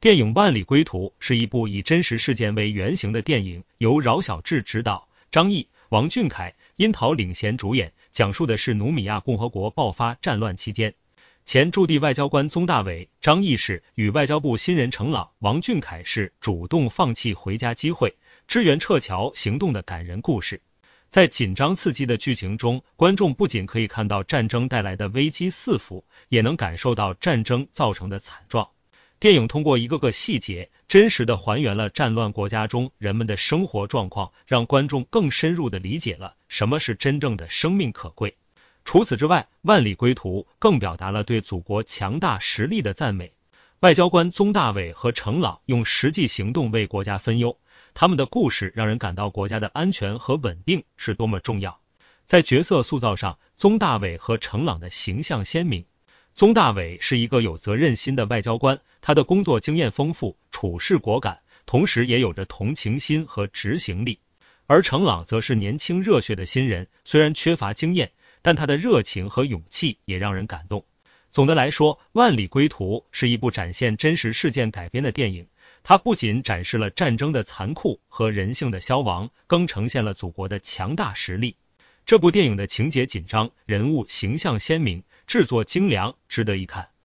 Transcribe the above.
电影《万里归途》是一部以真实事件为原型的电影，由饶晓志执导，张译、王俊凯、殷桃领衔主演。讲述的是努米亚共和国爆发战乱期间，前驻地外交官宗大伟、张译是与外交部新人程朗、王俊凯是主动放弃回家机会，支援撤侨行动的感人故事。在紧张刺激的剧情中，观众不仅可以看到战争带来的危机四伏，也能感受到战争造成的惨状。电影通过一个个细节，真实的还原了战乱国家中人们的生活状况，让观众更深入的理解了什么是真正的生命可贵。除此之外，《万里归途》更表达了对祖国强大实力的赞美。外交官宗大伟和程朗用实际行动为国家分忧，他们的故事让人感到国家的安全和稳定是多么重要。在角色塑造上，宗大伟和程朗的形象鲜明。宗大伟是一个有责任心的外交官，他的工作经验丰富，处事果敢，同时也有着同情心和执行力。而程朗则是年轻热血的新人，虽然缺乏经验，但他的热情和勇气也让人感动。总的来说，《万里归途》是一部展现真实事件改编的电影，它不仅展示了战争的残酷和人性的消亡，更呈现了祖国的强大实力。这部电影的情节紧张，人物形象鲜明，制作精良，值得一看。